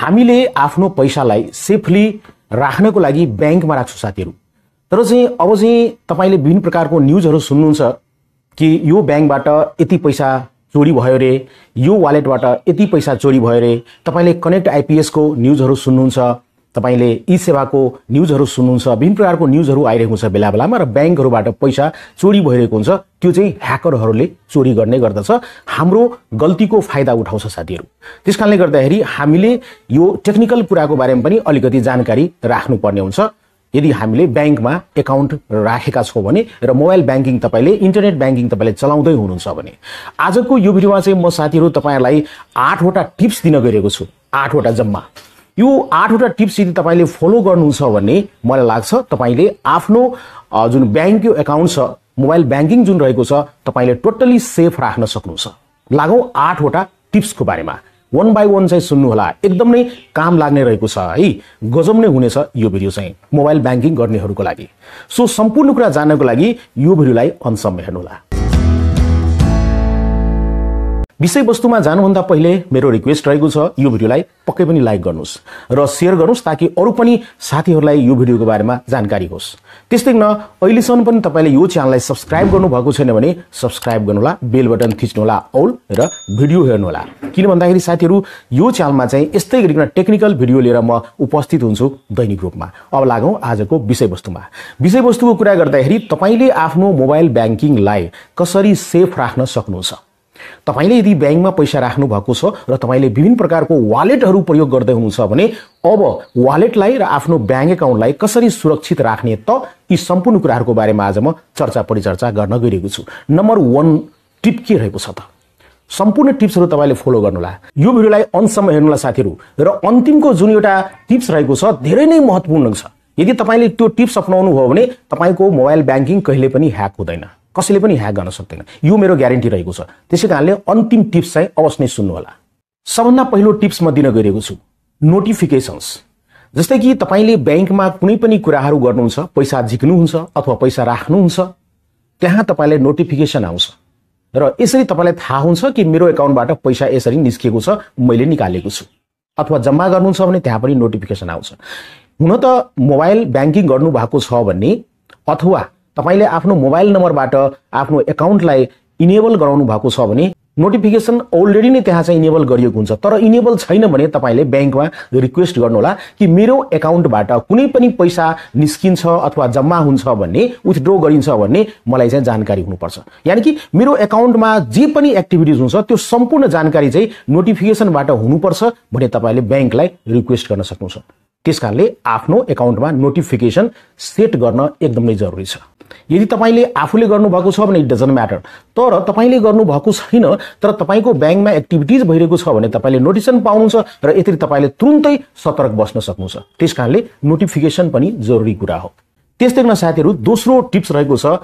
हामीले आफ्नो पैसालाई सेफली राख्नको लागि ब्याङ्कमा राख्छु साथीहरू तर चाहिँ अब चाहिँ तपाईँले विभिन्न प्रकारको न्युजहरू सुन्नुहुन्छ कि यो ब्याङ्कबाट यति पैसा चोरी भयो अरे यो वालेटबाट यति पैसा चोरी भयो अरे तपाईँले कनेक्ट आइपिएसको न्युजहरू सुन्नुहुन्छ तपाईँले ई सेवाको न्युजहरू सुन्नुहुन्छ विभिन्न प्रकारको न्युजहरू आइरहेको हुन्छ बेला बेलामा र ब्याङ्कहरूबाट पैसा चोरी भइरहेको हुन्छ त्यो चाहिँ ह्याकरहरूले चोरी गर्ने गर्दछ हाम्रो गल्तीको फाइदा उठाउँछ साथीहरू त्यस कारणले गर्दाखेरि हामीले यो टेक्निकल कुराको बारेमा पनि अलिकति जानकारी राख्नुपर्ने हुन्छ यदि हामीले ब्याङ्कमा एकाउन्ट राखेका छौँ भने र मोबाइल ब्याङ्किङ तपाईँले इन्टरनेट ब्याङ्किङ तपाईँले चलाउँदै हुनुहुन्छ भने आजको यो भिडियोमा चाहिँ म साथीहरू तपाईँहरूलाई आठवटा टिप्स दिन गइरहेको छु आठवटा जम्मा यो आठवटा टिप्स यदि तपाईँले फलो गर्नुहुन्छ भने मलाई लाग्छ तपाईँले आफ्नो जुन ब्याङ्क एकाउन्ट छ मोबाइल ब्याङ्किङ जुन रहेको छ तपाईँले टोटल्ली सेफ राख्न सक्नुहुन्छ लागौँ आठवटा टिप्सको बारेमा वान बाई वान चाहिँ सुन्नुहोला एकदम नै काम लाग्ने रहेको छ है गजब नै हुनेछ यो भिडियो चाहिँ मोबाइल ब्याङ्किङ गर्नेहरूको लागि सो सम्पूर्ण कुरा जान्नको लागि यो भिडियोलाई अनसम्म हेर्नुहोला विषयवस्तुमा जानुभन्दा पहिले मेरो रिक्वेस्ट रहेको छ यो भिडियोलाई पक्कै पनि लाइक गर्नुहोस् र सेयर गर्नुहोस् ताकि अरू पनि साथीहरूलाई यो भिडियोको बारेमा जानकारी होस् त्यस्तै न अहिलेसम्म पनि तपाईँले यो च्यानललाई सब्सक्राइब गर्नुभएको छैन भने सब्सक्राइब गर्नुहोला बेल बटन थिच्नुहोला औल र भिडियो हेर्नुहोला किन भन्दाखेरि साथीहरू यो च्यानलमा चाहिँ यस्तै गरिकन टेक्निकल भिडियो लिएर म उपस्थित हुन्छु दैनिक रूपमा अब लागौँ आजको विषयवस्तुमा विषयवस्तुको कुरा गर्दाखेरि तपाईँले आफ्नो मोबाइल ब्याङ्किङलाई कसरी सेफ राख्न सक्नुहुन्छ तपाईँले यदि ब्याङ्कमा पैसा राख्नुभएको छ र तपाईँले विभिन्न प्रकारको वालेटहरू प्रयोग गर्दै हुनुहुन्छ भने अब वालेटलाई र आफ्नो ब्याङ्क एकाउन्टलाई कसरी सुरक्षित राख्ने त यी सम्पूर्ण कुराहरूको बारेमा आज म चर्चा परिचर्चा गर्न गइरहेको छु नम्बर वान टिप के रहेको छ त सम्पूर्ण टिप्सहरू तपाईँले फलो गर्नुहोला यो भिडियोलाई अन्तसम्म हेर्नुहोला साथीहरू र अन्तिमको जुन एउटा टिप्स रहेको छ धेरै नै महत्त्वपूर्ण छ यदि तपाईँले त्यो टिप्स अप्नाउनु भयो भने तपाईँको मोबाइल ब्याङ्किङ कहिले पनि ह्याक हुँदैन कसैले पनि ह्याक गर्न सक्दैन यो मेरो ग्यारेन्टी रहेको छ त्यसै कारणले अन्तिम टिप्स चाहिँ अवश्य नै सुन्नुहोला सबभन्दा पहिलो टिप्स म दिन गइरहेको छु नोटिफिकेसन्स जस्तै कि तपाईँले ब्याङ्कमा कुनै पनि कुराहरू गर्नुहुन्छ पैसा झिक्नुहुन्छ अथवा पैसा राख्नुहुन्छ त्यहाँ तपाईँलाई नोटिफिकेसन आउँछ र यसरी तपाईँलाई थाहा हुन्छ कि मेरो एकाउन्टबाट पैसा यसरी निस्किएको छ मैले निकालेको छु अथवा जम्मा गर्नुहुन्छ भने त्यहाँ पनि नोटिफिकेसन आउँछ हुन त मोबाइल ब्याङ्किङ गर्नुभएको छ भने अथवा तपाईँले आफ्नो मोबाइल नम्बरबाट आफ्नो एकाउन्टलाई इनेबल गराउनु भएको छ भने नोटिफिकेसन अलरेडी नै त्यहाँ चाहिँ इनेबल गरिएको हुन्छ तर इनेबल छैन भने तपाईँले ब्याङ्कमा रिक्वेस्ट गर्नुहोला कि मेरो एकाउन्टबाट कुनै पनि पैसा निस्किन्छ अथवा जम्मा हुन्छ भन्ने विथड्रो गरिन्छ भन्ने मलाई चाहिँ जानकारी हुनुपर्छ यानि कि मेरो एकाउन्टमा जे पनि एक्टिभिटिज हुन्छ त्यो सम्पूर्ण जानकारी चाहिँ नोटिफिकेसनबाट हुनुपर्छ भने तपाईँले ब्याङ्कलाई रिक्वेस्ट गर्न सक्नुहुन्छ त्यस आफ्नो एकाउन्टमा नोटिफिकेसन सेट गर्न एकदमै जरुरी छ यदि तपाईँले आफूले गर्नुभएको छ भने इट डजन्ट म्याटर तर तपाईँले गर्नुभएको छैन तर तपाईँको ब्याङ्कमा एक्टिभिटिज भइरहेको छ भने तपाईँले नोटिसन पाउनुहुन्छ र यति तपाईँले तुरुन्तै सतर्क बस्न सक्नुहुन्छ त्यस कारणले नोटिफिकेसन पनि जरुरी कुरा हो त्यस्तै गर्न साथीहरू दोस्रो टिप्स रहेको छ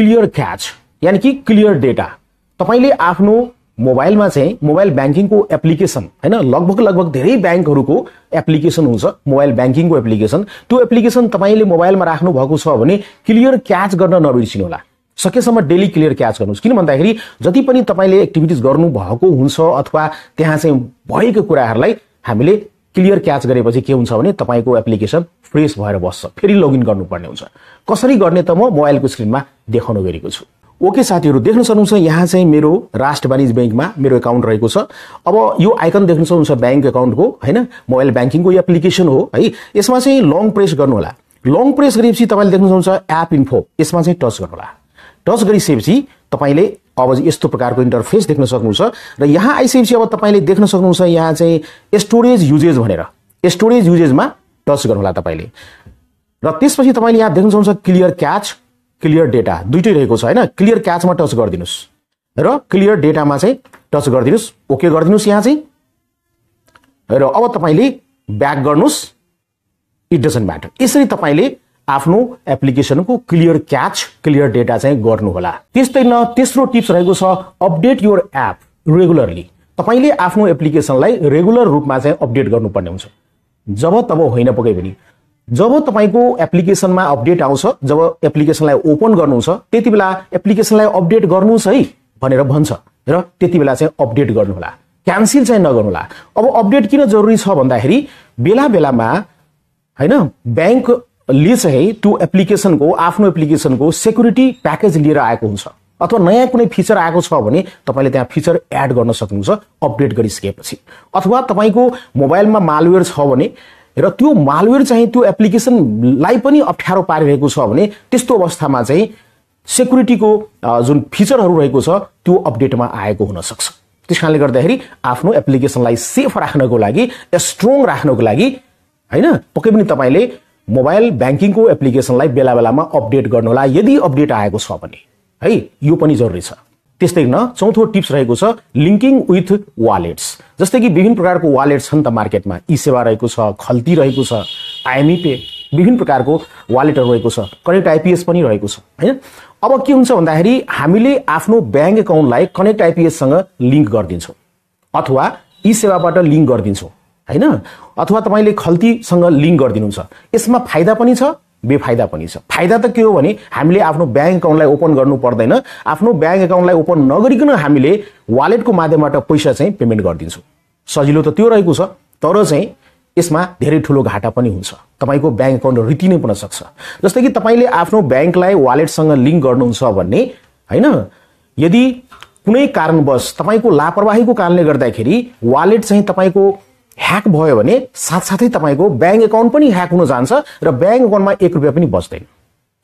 क्लियर क्याच यानि कि क्लियर डेटा तपाईँले आफ्नो मोबाइलमा चाहिँ मोबाइल ब्याङ्किङको एप्लिकेसन होइन लगभग लगभग धेरै ब्याङ्कहरूको एप्लिकेसन हुन्छ मोबाइल ब्याङ्किङको एप्लिकेसन त्यो एप्लिकेसन तपाईँले मोबाइलमा राख्नु भएको छ भने क्लियर क्याच गर्न नबिर्सिनु होला सकेसम्म डेली क्लियर क्याच गर्नुहोस् किन भन्दाखेरि जति पनि तपाईँले एक्टिभिटिज गर्नुभएको हुन्छ अथवा त्यहाँ चाहिँ भएको कुराहरूलाई हामीले क्लियर क्याच गरेपछि के हुन्छ भने तपाईँको एप्लिकेसन फ्रेस भएर बस्छ फेरि लगइन गर्नुपर्ने हुन्छ कसरी गर्ने त म मोबाइलको स्क्रिनमा देखाउनु गरेको छु ओके साथीहरू देख्न सक्नुहुन्छ यहाँ चाहिँ मेरो राष्ट्र वाणिज्य ब्याङ्कमा मेरो एकाउन्ट रहेको छ अब यो आइकन देख्न सक्नुहुन्छ ब्याङ्क एकाउन्टको होइन मोबाइल ब्याङ्किङको एप्लिकेसन हो है यसमा चाहिँ लङ प्रेस गर्नुहोला लङ प्रेस गरेपछि तपाईँले देख्न सक्नुहुन्छ एप इन्फो यसमा चाहिँ टच गर्नुहोला टच गरिसकेपछि तपाईँले अब यस्तो प्रकारको इन्टरफेस देख्न सक्नुहुन्छ र यहाँ आइसकेपछि अब तपाईँले देख्न सक्नुहुन्छ यहाँ चाहिँ स्टोरेज युजेज भनेर स्टोरेज युजेजमा टच गर्नुहोला तपाईँले र त्यसपछि तपाईँले यहाँ देख्न सक्नुहुन्छ क्लियर क्याच क्लियर डेटा दुइटै रहेको छ होइन क्लियर क्याचमा टच गरिदिनुहोस् र क्लियर डेटामा चाहिँ टच गरिदिनुहोस् ओके गरिदिनुहोस् यहाँ चाहिँ र अब तपाईँले ब्याक गर्नुहोस् इट डजन्ट म्याटर यसरी तपाईँले आफ्नो एप्लिकेसनको क्लियर क्याच क्लियर डेटा चाहिँ गर्नुहोला त्यस्तै न तेस्रो टिप्स रहेको छ अपडेट योर एप रेगुलरली तपाईँले आफ्नो एप्लिकेसनलाई रेगुलर रूपमा चाहिँ अपडेट गर्नुपर्ने हुन्छ जब तब होइन पुगे पनि जब तपाईँको एप्लिकेसनमा अपडेट आउँछ जब एप्लिकेसनलाई ओपन गर्नुहुन्छ त्यति बेला एप्लिकेसनलाई अपडेट गर्नुहोस् है भनेर भन्छ र त्यति बेला चाहिँ अपडेट गर्नुहोला क्यान्सिल चाहिँ नगर्नुहोला अब अपडेट किन जरुरी छ भन्दाखेरि बेला बेलामा होइन ब्याङ्कले चाहिँ त्यो एप्लिकेसनको आफ्नो एप्लिकेसनको सेक्युरिटी प्याकेज लिएर आएको हुन्छ अथवा नयाँ कुनै फिचर आएको छ भने तपाईँले त्यहाँ फिचर एड गर्न सक्नुहुन्छ अपडेट गरिसकेपछि अथवा तपाईँको मोबाइलमा मालवेयर छ भने र त्यो मालवेयर चाहिँ त्यो एप्लिकेसनलाई पनि अप्ठ्यारो पारिरहेको छ भने त्यस्तो अवस्थामा चाहिँ सेक्युरिटीको जुन फिचरहरू रहेको छ त्यो अपडेटमा आएको हुनसक्छ त्यस कारणले गर्दाखेरि आफ्नो एप्लिकेसनलाई सेफ राख्नको लागि स्ट्रङ राख्नको लागि होइन पक्कै पनि तपाईँले मोबाइल ब्याङ्किङको एप्लिकेसनलाई बेला बेलामा अपडेट गर्नुहोला यदि अपडेट आएको छ भने है यो पनि जरुरी छ त्यस्तै न चौथो टिप्स रहेको छ लिङ्किङ विथ वालेट्स जस्तै कि विभिन्न प्रकारको वालेट्स छन् त मार्केटमा ई सेवा रहेको छ खल्ती रहेको छ आइएमई पे विभिन्न प्रकारको वालेटहरू रहेको छ कनेक्ट आइपिएस पनि रहेको छ होइन अब के हुन्छ भन्दाखेरि हामीले आफ्नो ब्याङ्क एकाउन्टलाई कनेक्ट आइपिएससँग लिङ्क गरिदिन्छौँ अथवा ई सेवाबाट लिङ्क गरिदिन्छौँ होइन अथवा तपाईँले खल्तीसँग लिङ्क गरिदिनुहुन्छ यसमा फाइदा पनि छ बेफाइदा पनि छ फाइदा त के हो भने हामीले आफ्नो ब्याङ्क एकाउन्टलाई ओपन गर्नु पर्दैन आफ्नो ब्याङ्क एकाउन्टलाई ओपन नगरिकन हामीले वालेटको माध्यमबाट पैसा चाहिँ पेमेन्ट गरिदिन्छौँ सजिलो त त्यो रहेको छ तर चाहिँ यसमा धेरै ठुलो घाटा पनि हुन्छ तपाईँको ब्याङ्क एकाउन्ट रिति नै हुन सक्छ जस्तै कि तपाईँले आफ्नो ब्याङ्कलाई वालेटसँग लिङ्क गर्नुहुन्छ भन्ने होइन यदि कुनै कारणवश तपाईँको लापरवाहीको कारणले गर्दाखेरि वालेट चाहिँ तपाईँको ह्याक भयो भने साथसाथै तपाईँको ब्याङ्क एकाउन्ट पनि ह्याक हुन जान्छ र ब्याङ्क एकाउन्टमा एक रुपियाँ पनि बस्दैन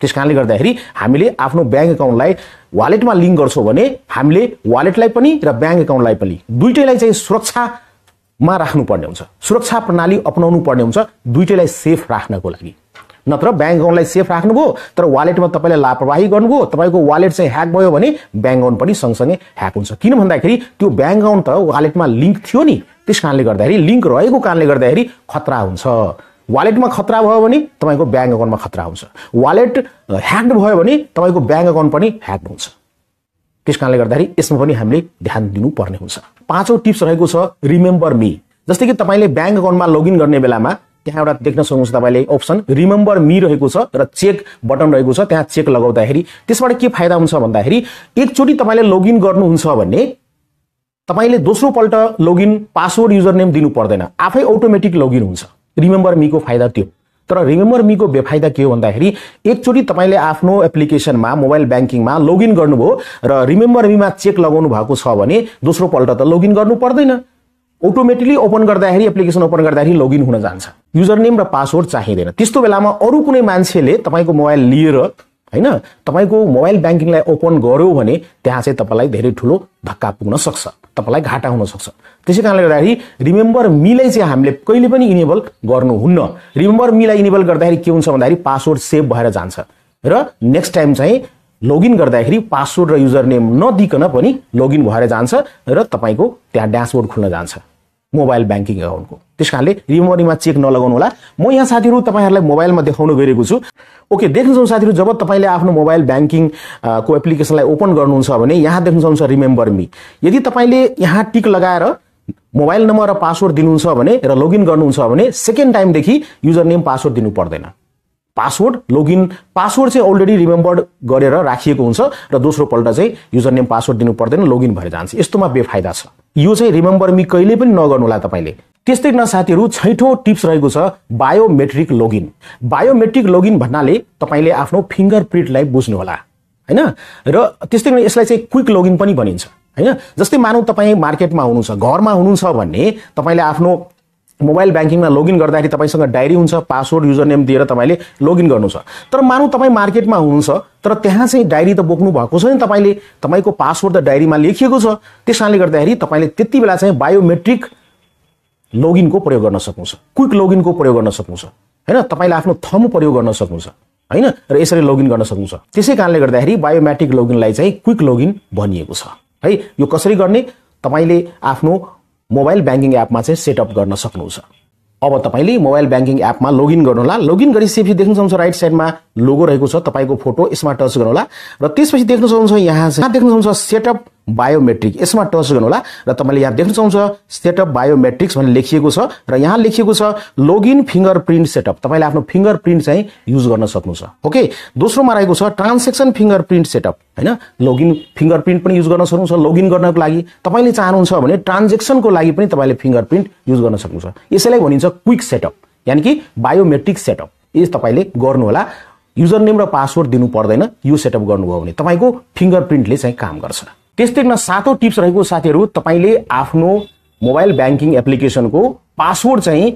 त्यस कारणले गर्दाखेरि हामीले आफ्नो ब्याङ्क एकाउन्टलाई वालेटमा लिङ्क गर्छौँ भने हामीले वालेटलाई पनि र ब्याङ्क एकाउन्टलाई पनि दुइटैलाई चाहिँ सुरक्षामा राख्नुपर्ने हुन्छ सुरक्षा प्रणाली अप्नाउनु पर्ने हुन्छ दुइटैलाई सेफ राख्नको लागि नत्र ब्याङ्क अकाउन्टलाई सेफ राख्नुभयो तर वालेटमा तपाईँले लापरवाही गर्नुभयो तपाईँको वालेट चाहिँ ह्याक भयो भने ब्याङ्क अकाउन्ट पनि सँगसँगै ह्याक हुन्छ किन भन्दाखेरि त्यो ब्याङ्क अकाउन्ट त वालेटमा लिङ्क थियो नि त्यस कारणले गर्दाखेरि लिङ्क रहेको कारणले गर्दाखेरि खतरा हुन्छ वालेटमा खतरा भयो भने तपाईँको ब्याङ्क अकाउन्टमा खतरा हुन्छ वालेट ह्याक्ड भयो भने तपाईँको ब्याङ्क अकाउन्ट पनि ह्याक हुन्छ त्यस कारणले गर्दाखेरि यसमा पनि हामीले ध्यान दिनुपर्ने हुन्छ पाँचौँ टिप्स रहेको छ रिमेम्बर मी जस्तै कि तपाईँले ब्याङ्क अकाउन्टमा लगइन गर्ने बेलामा त्यहाँ एउटा देख्न सक्नुहुन्छ तपाईँले अप्सन रिमेम्बर मी रहेको छ र चेक बटन रहेको छ त्यहाँ चेक लगाउँदाखेरि त्यसबाट के फाइदा हुन्छ भन्दाखेरि एकचोटि तपाईँले लगइन गर्नुहुन्छ भने तपाईँले दोस्रोपल्ट लगइन पासवर्ड युजर नेम दिनु पर्दैन आफै अटोमेटिक लगइन हुन्छ रिमेम्बर मीको फाइदा त्यो तर रिमेम्बर मीको बेफाइदा के हो भन्दाखेरि एकचोटि तपाईँले आफ्नो एप्लिकेसनमा मोबाइल ब्याङ्किङमा लगइन गर्नुभयो र रिमेम्बर मीमा चेक लगाउनु भएको छ भने दोस्रो पल्ट त लगइन गर्नु पर्दैन अटोमेटिकली ओपन गर्दाखेरि एप्लिकेसन ओपन गर्दाखेरि लगइन हुन जान्छ युजर नेम र पासवर्ड चाहिँदैन त्यस्तो बेलामा अरू कुनै मान्छेले तपाईँको मोबाइल लिएर होइन तपाईँको मोबाइल ब्याङ्किङलाई ओपन गर्यो भने त्यहाँ चाहिँ तपाईँलाई धेरै ठुलो धक्का पुग्न सक्छ तपाईँलाई घाटा हुनसक्छ त्यसै कारणले गर्दाखेरि रिमेम्बर मीलाई चाहिँ हामीले कहिले पनि इनेबल गर्नुहुन्न रिमेम्बर मीलाई इनेबल गर्दाखेरि के हुन्छ भन्दाखेरि पासवर्ड सेभ भएर जान्छ र नेक्स्ट टाइम चाहिँ लगइन गर्दाखेरि पासवर्ड र युजर नेम नदिकन पनि लगइन भएर जान्छ र तपाईँको त्यहाँ ड्यासबोर्ड खुल्न जान्छ मोबाइल ब्याङ्किङ एकाउन्टको त्यस कारणले रिमोरीमा चेक नलगाउनु होला म यहाँ साथीहरू तपाईँहरूलाई मोबाइलमा देखाउनु गइरहेको छु ओके देख्नुहुन्छ साथीहरू जब तपाईँले आफ्नो मोबाइल ब्याङ्किङको एप्लिकेसनलाई ओपन गर्नुहुन्छ भने यहाँ देख्नुहुन्छ रिमेम्बर मी यदि तपाईँले यहाँ टिक लगाएर मोबाइल नम्बर र पासवर्ड दिनुहुन्छ भने र लगइन गर्नुहुन्छ भने सेकेन्ड टाइमदेखि युजर नेम पासवर्ड दिनु पर्दैन पासवर्ड लगइन पासवर्ड चाहिँ अलरेडी रिमेम्बर्ड गरेर राखिएको हुन्छ र दोस्रो पल्ट चाहिँ युजर नेम पासवर्ड दिनु पर्दैन लगइन भएर जान्छ यस्तोमा बेफाइदा छ यो चाहिँ रिमेम्बर मी कहिले पनि नगर्नुहोला तपाईँले त्यस्तै न साथीहरू छैठौँ टिप्स रहेको छ बायोमेट्रिक लगइन बायोमेट्रिक लगइन भन्नाले तपाईँले आफ्नो फिङ्गर प्रिन्टलाई बुझ्नुहोला होइन र त्यस्तै गरी यसलाई चाहिँ क्विक लगइन पनि भनिन्छ होइन जस्तै मानौ तपाईँ मार्केटमा हुनुहुन्छ घरमा हुनुहुन्छ भन्ने तपाईँले आफ्नो मोबाइल ब्याङ्किङमा लगइन गर्दाखेरि तपाईँसँग डायरी हुन्छ पासवर्ड युजर नेम दिएर तपाईँले लगइन गर्नु छ तर मानौँ तपाईँ मार्केटमा हुनुहुन्छ तर त्यहाँ चाहिँ डायरी त बोक्नु भएको छैन तपाईँले तपाईँको पासवर्ड त डायरीमा लेखिएको छ त्यस कारणले गर्दाखेरि तपाईँले त्यति बेला चाहिँ बायोमेट्रिक लगइनको प्रयोग गर्न सक्नुहुन्छ क्विक लगइनको प्रयोग गर्न सक्नुहुन्छ होइन तपाईँले आफ्नो थम प्रयोग गर्न सक्नुहुन्छ होइन र यसरी लगइन गर्न सक्नुहुन्छ त्यसै कारणले गर्दाखेरि बायोमेट्रिक लगइनलाई चाहिँ क्विक लगइन भनिएको छ है यो कसरी गर्ने तपाईँले आफ्नो मोबाइल ब्याङ्किङ एपमा चाहिँ सेटअप गर्न सक्नुहुन्छ अब तपाईँले मोबाइल ब्याङ्किङ एपमा लगइन गर्नुहोला लगइन गरिसकेपछि देख्न सक्नुहुन्छ राइट साइडमा लोगो रहेको छ तपाईँको फोटो यसमा टच गर्नुहोला र त्यसपछि देख्न सक्नुहुन्छ यहाँ देख्न सक्नुहुन्छ सेटअप बायोमेट्रिक यसमा टच गर्नु होला र तपाईँले यहाँ देख्न चाहन्छ सेटअप बायोमेट्रिक्स भनेर लेखिएको छ र यहाँ लेखिएको छ लगइन फिङ्गर प्रिन्ट सेटअप तपाईँले आफ्नो फिङ्गर प्रिन्ट चाहिँ युज गर्न सक्नुहुन्छ ओके दोस्रोमा रहेको छ ट्रान्सेक्सन फिङ्गर प्रिन्ट सेटअप होइन लगइन फिङ्गर प्रिन्ट पनि युज गर्न सक्नुहुन्छ लगइन गर्नको लागि तपाईँले चाहनुहुन्छ भने ट्रान्जेक्सनको लागि पनि तपाईँले फिङ्गर प्रिन्ट युज गर्न सक्नुहुन्छ यसैलाई भनिन्छ क्विक सेटअप यानि कि बायोमेट्रिक सेटअप यस तपाईँले गर्नुहोला युजर नेम र पासवर्ड दिनु पर्दैन यो सेटअप गर्नुभयो भने तपाईँको फिङ्गर प्रिन्टले चाहिँ काम गर्छ त्यस्तै न सातौँ टिप्स रहेको साथीहरू तपाईँले आफ्नो मोबाइल ब्याङ्किङ एप्लिकेसनको पासवर्ड चाहिँ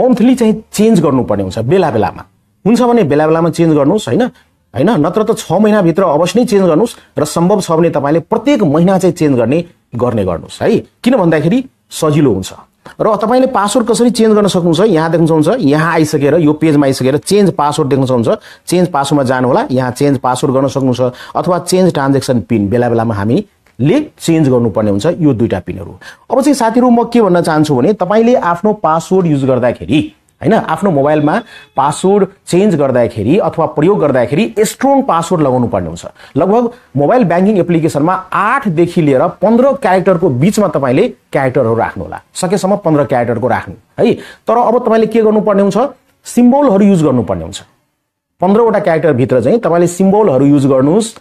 मन्थली चाहिँ चेन्ज गर्नुपर्ने हुन्छ बेला बेलामा हुन्छ भने बेला बेलामा चेन्ज गर्नुहोस् होइन होइन नत्र त छ महिनाभित्र अवश्य नै चेन्ज गर्नुहोस् र सम्भव छ भने तपाईँले प्रत्येक महिना चाहिँ चेन्ज गर्ने गर्ने गर्नुहोस् है किन भन्दाखेरि सजिलो हुन्छ र तपाईँले पासवर्ड कसरी चेन्ज गर्न सक्नुहुन्छ यहाँ देख्न सक्नुहुन्छ यहाँ आइसकेर यो पेजमा आइसकेर चेन्ज पासवर्ड देख्न सक्नुहुन्छ चेन्ज पासवर्डमा जानु होला यहाँ चेन्ज पासवर्ड गर्न सक्नुहुन्छ अथवा चेन्ज ट्रान्जेक्सन पिन बेला बेलामा हामीले चेन्ज गर्नुपर्ने हुन्छ यो दुईवटा पिनहरू अब चाहिँ साथीहरू म के भन्न चाहन्छु भने तपाईँले आफ्नो पासवर्ड युज गर्दाखेरि होइन आफ्नो मोबाइलमा पासवर्ड चेन्ज गर्दाखेरि अथवा प्रयोग गर्दाखेरि स्ट्रङ पासवर्ड लगाउनु पर्ने हुन्छ लगभग मोबाइल ब्याङ्किङ एप्लिकेसनमा आठदेखि लिएर पन्ध्र क्यारेक्टरको बिचमा तपाईँले क्यारेक्टरहरू राख्नुहोला सकेसम्म पन्ध्र क्यारेक्टरको राख्नु है तर अब तपाईँले के गर्नुपर्ने हुन्छ सिम्बोलहरू युज गर्नुपर्ने हुन्छ पन्ध्रवटा क्यारेक्टरभित्र चाहिँ तपाईँले सिम्बोलहरू युज गर्नुहोस्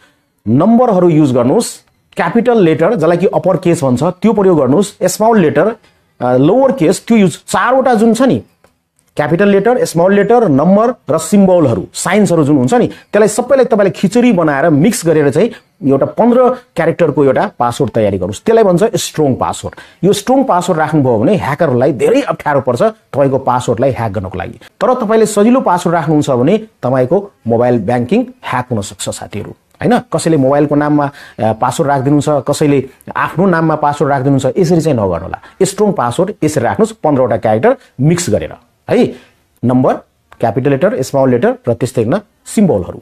नम्बरहरू युज गर्नुहोस् क्यापिटल लेटर जसलाई कि अप्पर केस भन्छ त्यो प्रयोग गर्नुहोस् स्मल लेटर लोवर केस त्यो युज चारवटा जुन छ नि capital letter small letter number र सिम्बलहरू साइन्सहरू जुन हुन्छ नि त्यसलाई सबैलाई तपाईँले खिचडी बनाएर मिक्स गरेर चाहिँ एउटा पन्ध्र क्यारेक्टरको एउटा पासवर्ड तयारी गर्नुहोस् त्यसलाई भन्छ स्ट्रङ पासवर्ड यो स्ट्रङ पासवर्ड राख्नुभयो भने ह्याकरहरूलाई धेरै अप्ठ्यारो पर्छ तपाईँको पासवर्डलाई ह्याक गर्नको लागि तर तपाईँले सजिलो पासवर्ड राख्नुहुन्छ भने तपाईँको मोबाइल ब्याङ्किङ ह्याक हुनसक्छ साथीहरू होइन कसैले मोबाइलको नाममा पासवर्ड राखिदिनुहुन्छ कसैले आफ्नो नाममा पासवर्ड राखिदिनुहुन्छ यसरी चाहिँ नगर्नुहोला स्ट्रङ पासवर्ड यसरी राख्नुहोस् पन्ध्रवटा क्यारेक्टर मिक्स गरेर है number capital letter small letter र त्यस्तै गर्न सिम्बलहरू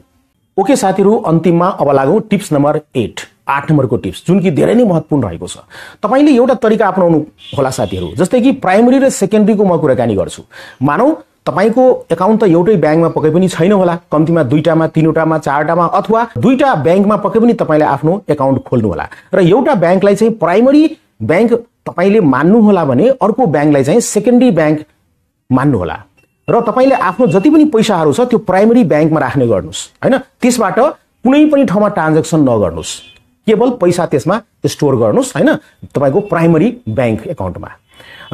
ओके साथीहरू अन्तिममा अब लागौँ टिप्स नम्बर एट आठ नम्बरको टिप्स जुन कि धेरै नै महत्त्वपूर्ण रहेको छ तपाईँले एउटा तरिका अप्नाउनु होला साथीहरू जस्तै कि प्राइमेरी र सेकेन्ड्रीको म कुराकानी गर्छु मानौँ तपाईँको एकाउन्ट त एउटै ब्याङ्कमा पक्कै पनि छैन होला कम्तीमा दुईवटामा तिनवटामा चारवटामा अथवा दुईवटा ब्याङ्कमा पक्कै पनि तपाईँले आफ्नो एकाउन्ट खोल्नु होला र एउटा ब्याङ्कलाई चाहिँ प्राइमरी ब्याङ्क तपाईँले मान्नुहोला भने अर्को ब्याङ्कलाई चाहिँ सेकेन्ड्री ब्याङ्क मान्नुहोला र तपाईँले आफ्नो जति पनि पैसाहरू छ त्यो प्राइमेरी ब्याङ्कमा राख्ने गर्नुहोस् होइन त्यसबाट कुनै पनि ठाउँमा ट्रान्जेक्सन नगर्नुहोस् केवल पैसा त्यसमा स्टोर गर्नुहोस् होइन तपाईँको प्राइमरी ब्याङ्क एकाउन्टमा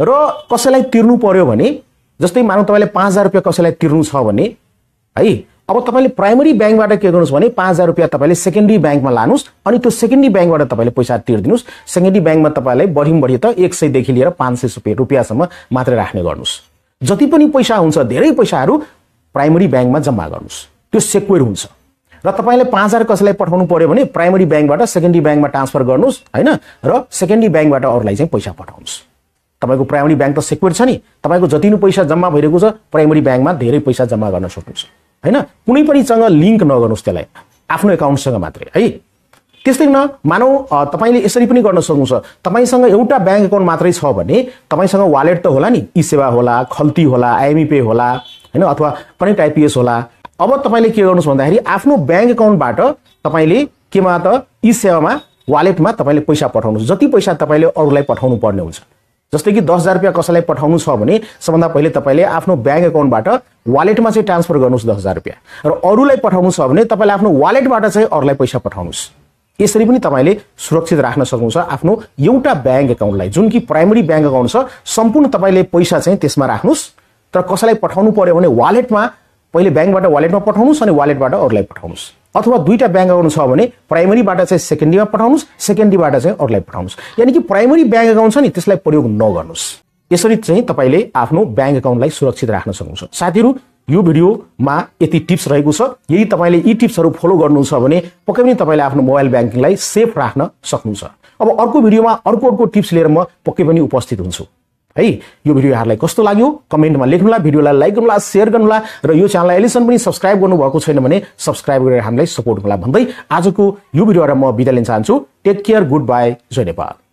र कसैलाई तिर्नु पर्यो भने जस्तै मानौँ तपाईँले पाँच हजार रुपियाँ कसैलाई तिर्नु छ भने है अब तपाईँले प्राइमरी ब्याङ्कबाट के गर्नुहोस् भने पाँच हजार रुपियाँ तपाईँले सेकेन्डरी ब्याङ्कमा लानुहोस् अनि त्यो सेकेन्डरी ब्याङ्कबाट तपाईँले पैसा तिरिदिनुहोस् सेकेन्डरी ब्याङ्कमा तपाईँलाई बढी बढी त एक सयदेखि लिएर पाँच सय रुपियाँ रुपियाँसम्म मात्रै राख्ने गर्नुहोस् जति पनि पैसा हुन्छ धेरै पैसाहरू प्राइमरी ब्याङ्कमा जम्मा गर्नुहोस् त्यो सेक्वेड हुन्छ र तपाईँले पाँच हजार कसैलाई पठाउनु पऱ्यो भने प्राइमरी ब्याङ्कबाट सेकेन्डरी ब्याङ्कमा ट्रान्सफर गर्नुहोस् होइन र सेकेन्डरी ब्याङ्कबाट अरूलाई चाहिँ पैसा पठाउनुहोस् तपाईँको प्राइमरी ब्याङ्क त सेक्युर छ नि तपाईँको जति नै पैसा जम्मा भइरहेको छ प्राइमरी ब्याङ्कमा धेरै पैसा जम्मा गर्न सक्नुहुन्छ होइन कुनै पनिसँग लिङ्क नगर्नुहोस् त्यसलाई आफ्नो एकाउन्टसँग मात्रै है त्यस्तै न मानौ तपाईँले यसरी पनि गर्न सक्नुहुन्छ तपाईँसँग एउटा ब्याङ्क एकाउन्ट मात्रै छ भने तपाईँसँग वालेट त होला नि ई सेवा होला खल्ती होला आइएमई पे होला होइन अथवा कनेक्ट आइपिएस होला अब तपाईँले के गर्नुहोस् भन्दाखेरि आफ्नो ब्याङ्क एकाउन्टबाट तपाईँले केमा त ई सेवामा वालेटमा तपाईँले पैसा पठाउनुहोस् जति पैसा तपाईँले अरूलाई पठाउनु पर्ने हुन्छ जस्तै कि दस हजार रुपियाँ कसैलाई पठाउनु छ भने सबभन्दा पहिले तपाईँले आफ्नो ब्याङ्क एकाउन्टबाट वालेटमा चाहिँ ट्रान्सफर गर्नुहोस् दस हजार रुपियाँ र अरूलाई पठाउनु छ भने तपाईँले आफ्नो वालेटबाट चाहिँ अरूलाई पैसा पठाउनुहोस् यसरी पनि तपाईँले सुरक्षित राख्न सक्नुहुन्छ आफ्नो एउटा ब्याङ्क एकाउन्टलाई जुन कि प्राइमरी ब्याङ्क एकाउन्ट छ सम्पूर्ण तपाईँले पैसा चाहिँ त्यसमा राख्नुहोस् तर कसैलाई पठाउनु पर्यो भने वालेटमा पहिले ब्याङ्कबाट वालेटमा पठाउनुहोस् अनि वालेटबाट अरूलाई पठाउनुहोस् अथवा दुईवटा ब्याङ्क एकाउन्ट छ भने प्राइमरीबाट चाहिँ सेकेन्डरीमा पठाउनुहोस् सेकेन्डरीबाट चाहिँ अरूलाई पठाउनुहोस् यानि कि प्राइमरी ब्याङ्क एकाउन्ट छ नि त्यसलाई प्रयोग नगर्नुहोस् यसरी चाहिँ तपाईँले आफ्नो ब्याङ्क एकाउन्टलाई सुरक्षित राख्न सक्नुहुन्छ साथीहरू यो भिडियोमा यति टिप्स रहेको छ यदि तपाईँले यी टिप्सहरू फलो गर्नुहुन्छ भने पक्कै पनि तपाईँले आफ्नो मोबाइल ब्याङ्किङलाई सेफ राख्न सक्नुहुन्छ अब अर्को भिडियोमा अर्को अर्को टिप्स लिएर म पक्कै पनि उपस्थित हुन्छु है यो भिडियो यहाँलाई कस्तो लाग्यो कमेन्टमा लेख्नुहोला भिडियोलाई लाइक गर्नुहोला सेयर गर्नुहोला र यो च्यानललाई अहिलेसम्म पनि सब्सक्राइब गर्नुभएको छैन भने सब्सक्राइब गरेर हामीलाई सपोर्ट होला भन्दै आजको यो भिडियोबाट म बिदा लिन चाहन्छु टेक केयर गुड बाई जय नेपाल